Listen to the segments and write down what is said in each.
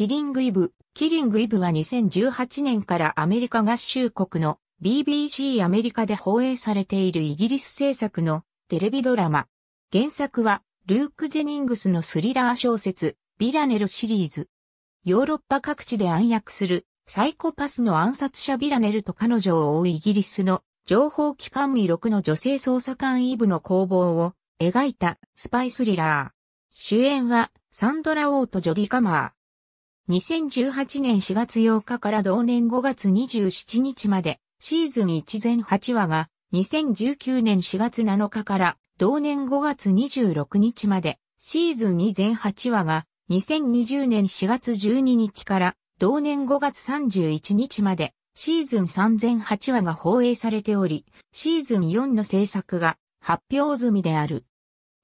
キリングイブ。キリングイブは2018年からアメリカ合衆国の BBC アメリカで放映されているイギリス制作のテレビドラマ。原作はルーク・ジェニングスのスリラー小説ビラネルシリーズ。ヨーロッパ各地で暗躍するサイコパスの暗殺者ビラネルと彼女を追うイギリスの情報機関未録の女性捜査官イブの攻防を描いたスパイスリラー。主演はサンドラ・オーとジョディ・カマー。2018年4月8日から同年5月27日まで、シーズン1前8話が、2019年4月7日から同年5月26日まで、シーズン2前8話が、2020年4月12日から同年5月31日まで、シーズン3前8話が放映されており、シーズン4の制作が発表済みである。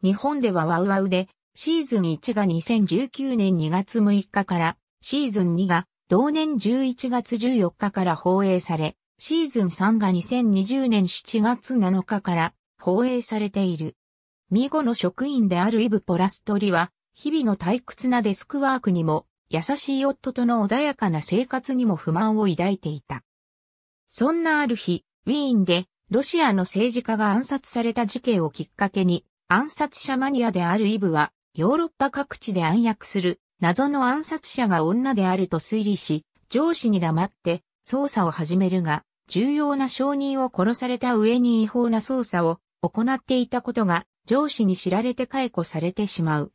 日本ではワウワウで、シーズン1が2019年2月6日からシーズン2が同年11月14日から放映され、シーズン3が2020年7月7日から放映されている。ミーゴの職員であるイブ・ポラストリは、日々の退屈なデスクワークにも、優しい夫との穏やかな生活にも不満を抱いていた。そんなある日、ウィーンで、ロシアの政治家が暗殺された事件をきっかけに、暗殺者マニアであるイブは、ヨーロッパ各地で暗躍する謎の暗殺者が女であると推理し、上司に黙って捜査を始めるが、重要な証人を殺された上に違法な捜査を行っていたことが上司に知られて解雇されてしまう。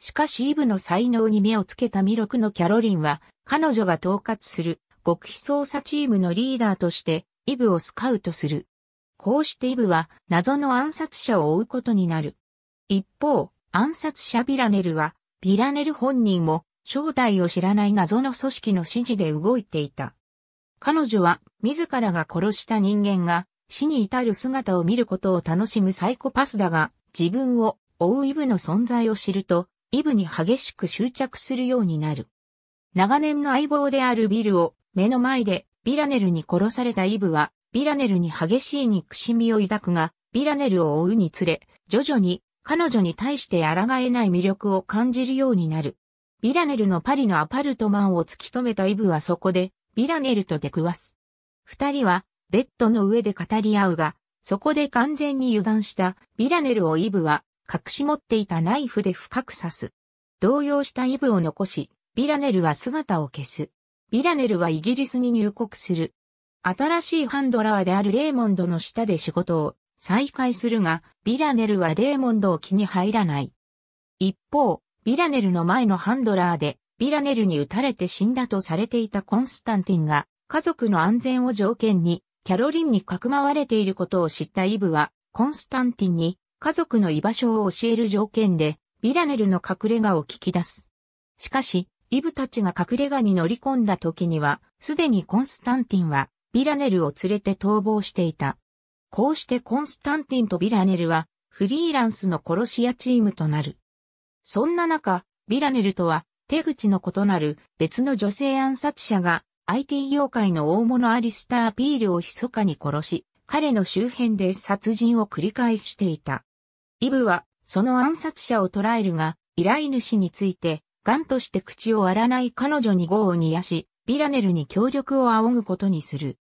しかしイブの才能に目をつけたミロクのキャロリンは、彼女が統括する極秘捜査チームのリーダーとしてイブをスカウトする。こうしてイブは謎の暗殺者を追うことになる。一方、暗殺者ビラネルはビラネル本人も正体を知らない謎の組織の指示で動いていた。彼女は自らが殺した人間が死に至る姿を見ることを楽しむサイコパスだが、自分を追うイブの存在を知ると、イブに激しく執着するようになる。長年の相棒であるビルを目の前でビラネルに殺されたイブは、ビラネルに激しい憎しみを抱くが、ビラネルを追うにつれ、徐々に彼女に対して抗えない魅力を感じるようになる。ビラネルのパリのアパルトマンを突き止めたイブはそこで、ビラネルと出くわす。二人は、ベッドの上で語り合うが、そこで完全に油断したビラネルをイブは、隠し持っていたナイフで深く刺す。動揺したイブを残し、ビラネルは姿を消す。ビラネルはイギリスに入国する。新しいハンドラーであるレーモンドの下で仕事を再開するが、ビラネルはレーモンドを気に入らない。一方、ビラネルの前のハンドラーで、ビラネルに撃たれて死んだとされていたコンスタンティンが、家族の安全を条件に、キャロリンにかくまわれていることを知ったイブは、コンスタンティンに家族の居場所を教える条件で、ビラネルの隠れ家を聞き出す。しかし、イブたちが隠れ家に乗り込んだ時には、すでにコンスタンティンは、ビラネルを連れて逃亡していた。こうしてコンスタンティンとビラネルはフリーランスの殺し屋チームとなる。そんな中、ビラネルとは手口の異なる別の女性暗殺者が IT 業界の大物アリスター・ピールを密かに殺し、彼の周辺で殺人を繰り返していた。イブはその暗殺者を捕らえるが、依頼主について、ガンとして口を割らない彼女に業を煮やし、ビラネルに協力を仰ぐことにする。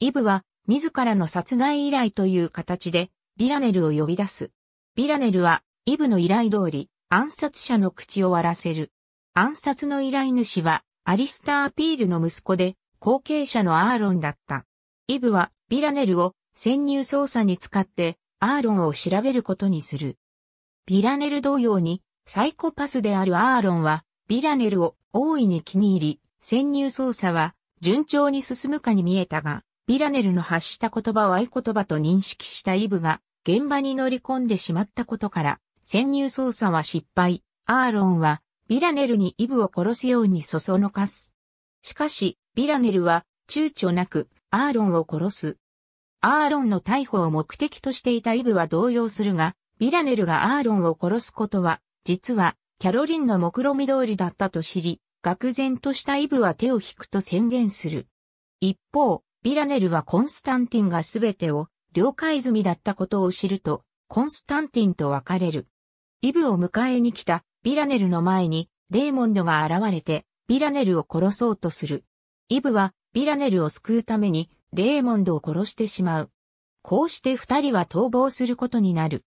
イブは自らの殺害依頼という形で、ビラネルを呼び出す。ビラネルは、イブの依頼通り、暗殺者の口を割らせる。暗殺の依頼主は、アリスター・ピールの息子で、後継者のアーロンだった。イブは、ビラネルを潜入捜査に使って、アーロンを調べることにする。ビラネル同様に、サイコパスであるアーロンは、ビラネルを大いに気に入り、潜入捜査は順調に進むかに見えたが、ビラネルの発した言葉を合言葉と認識したイブが、現場に乗り込んでしまったことから、潜入捜査は失敗。アーロンは、ビラネルにイブを殺すようにそそのかす。しかし、ビラネルは、躊躇なく、アーロンを殺す。アーロンの逮捕を目的としていたイブは動揺するが、ビラネルがアーロンを殺すことは、実は、キャロリンの目論見通りだったと知り、愕然としたイブは手を引くと宣言する。一方、ビラネルはコンスタンティンがすべてを了解済みだったことを知ると、コンスタンティンと別れる。イブを迎えに来たビラネルの前にレーモンドが現れてビラネルを殺そうとする。イブはビラネルを救うためにレーモンドを殺してしまう。こうして二人は逃亡することになる。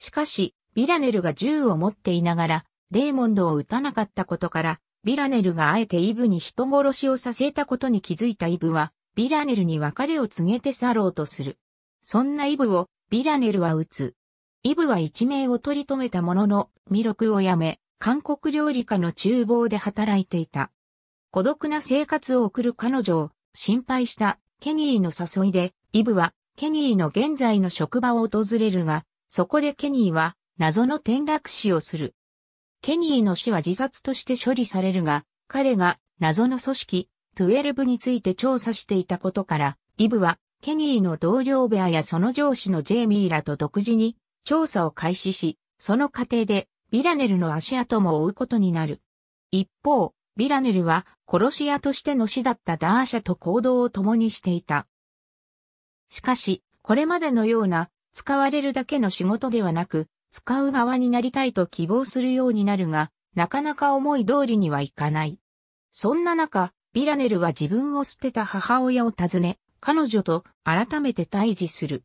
しかし、ビラネルが銃を持っていながら、レーモンドを撃たなかったことから、ビラネルがあえてイブに人殺しをさせたことに気づいたイブは、ビラネルに別れを告げて去ろうとする。そんなイブを、ビラネルは撃つ。イブは一命を取り留めたものの、魅力を辞め、韓国料理家の厨房で働いていた。孤独な生活を送る彼女を心配したケニーの誘いで、イブはケニーの現在の職場を訪れるが、そこでケニーは謎の転落死をする。ケニーの死は自殺として処理されるが、彼が謎の組織12について調査していたことから、イブは、ケニーの同僚ベアやその上司のジェイミーらと独自に調査を開始し、その過程でビラネルの足跡も追うことになる。一方、ビラネルは殺し屋としての死だったダーシャと行動を共にしていた。しかし、これまでのような使われるだけの仕事ではなく、使う側になりたいと希望するようになるが、なかなか思い通りにはいかない。そんな中、ビラネルは自分を捨てた母親を訪ね、彼女と改めて対峙する。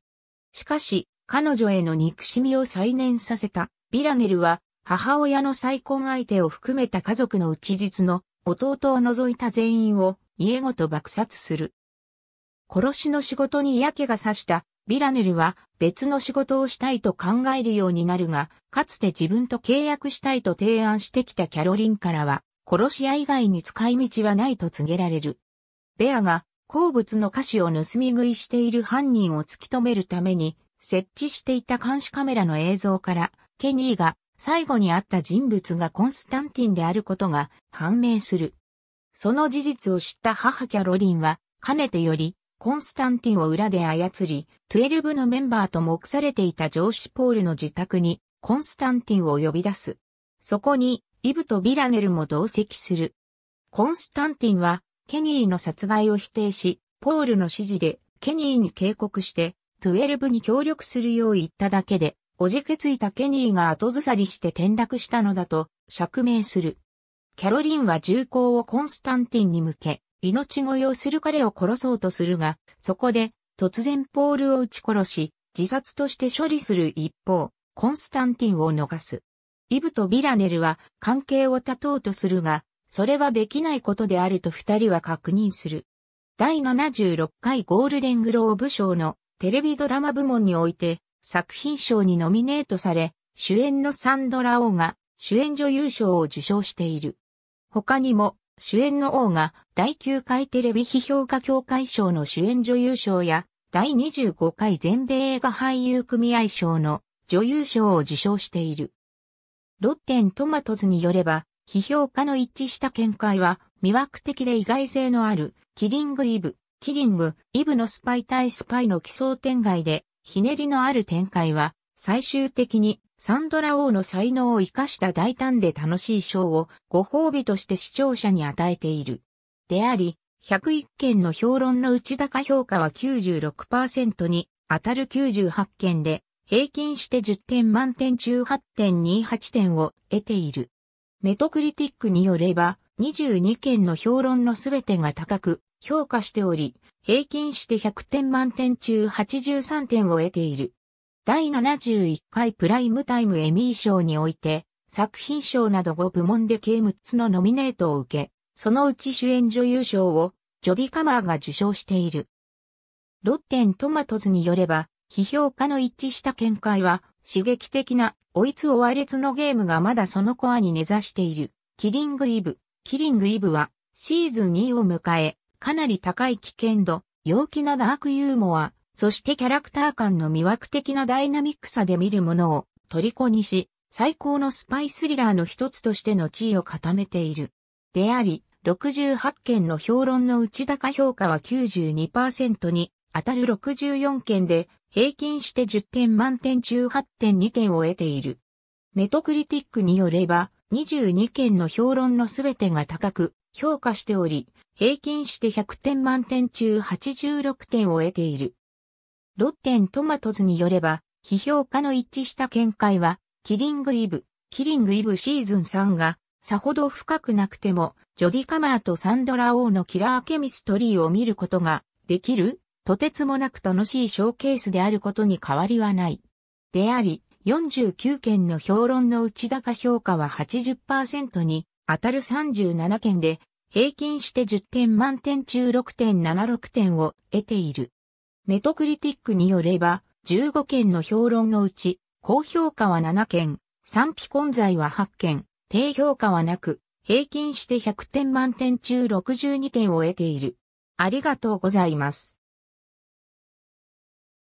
しかし、彼女への憎しみを再燃させたビラネルは、母親の再婚相手を含めた家族のうち実の弟を除いた全員を家ごと爆殺する。殺しの仕事に嫌気がさしたビラネルは別の仕事をしたいと考えるようになるが、かつて自分と契約したいと提案してきたキャロリンからは、殺し屋以外に使い道はないと告げられる。ベアが好物の菓子を盗み食いしている犯人を突き止めるために設置していた監視カメラの映像からケニーが最後に会った人物がコンスタンティンであることが判明する。その事実を知った母キャロリンはかねてよりコンスタンティンを裏で操り、トゥエルブのメンバーと目されていた上司ポールの自宅にコンスタンティンを呼び出す。そこにイブとヴィラネルも同席する。コンスタンティンは、ケニーの殺害を否定し、ポールの指示で、ケニーに警告して、トゥエルブに協力するよう言っただけで、おじけついたケニーが後ずさりして転落したのだと、釈明する。キャロリンは銃口をコンスタンティンに向け、命乞いをする彼を殺そうとするが、そこで、突然ポールを撃ち殺し、自殺として処理する一方、コンスタンティンを逃す。イブとビラネルは関係を断とうとするが、それはできないことであると二人は確認する。第76回ゴールデングローブ賞のテレビドラマ部門において作品賞にノミネートされ、主演のサンドラ・王が主演女優賞を受賞している。他にも主演の王が第9回テレビ批評家協会賞の主演女優賞や第25回全米映画俳優組合賞の女優賞を受賞している。ロッテントマトズによれば、批評家の一致した見解は、魅惑的で意外性のある、キリングイブ、キリング、イブのスパイ対スパイの奇想天外で、ひねりのある展開は、最終的に、サンドラ王の才能を活かした大胆で楽しいショーをご褒美として視聴者に与えている。であり、101件の評論の内高評価は96%に当たる98件で、平均して10点満点中8.28点を得ている。メトクリティックによれば、22件の評論のすべてが高く評価しており、平均して100点満点中83点を得ている。第71回プライムタイムエミー賞において、作品賞など5部門で計6つのノミネートを受け、そのうち主演女優賞をジョディ・カマーが受賞している。ロッテントマトズによれば、批評家の一致した見解は、刺激的な、追いつ追われつのゲームがまだそのコアに根ざしている。キリングイブ。キリングイブは、シーズン2を迎え、かなり高い危険度、陽気なダークユーモア、そしてキャラクター感の魅惑的なダイナミックさで見るものを、虜にし、最高のスパイスリラーの一つとしての地位を固めている。であり、68件の評論の内高評価は92%に、当たる64件で、平均して10点満点中8.2点を得ている。メトクリティックによれば、22件の評論のすべてが高く評価しており、平均して100点満点中86点を得ている。ロッテントマトズによれば、批評家の一致した見解は、キリングイブ、キリングイブシーズン3が、さほど深くなくても、ジョディ・カマーとサンドラ・王のキラーケミストリーを見ることができるとてつもなく楽しいショーケースであることに変わりはない。であり、49件の評論の内高評価は80%に当たる37件で、平均して10点満点中6.76点を得ている。メトクリティックによれば、15件の評論のうち、高評価は7件、賛否混在は8件、低評価はなく、平均して100点満点中62点を得ている。ありがとうございます。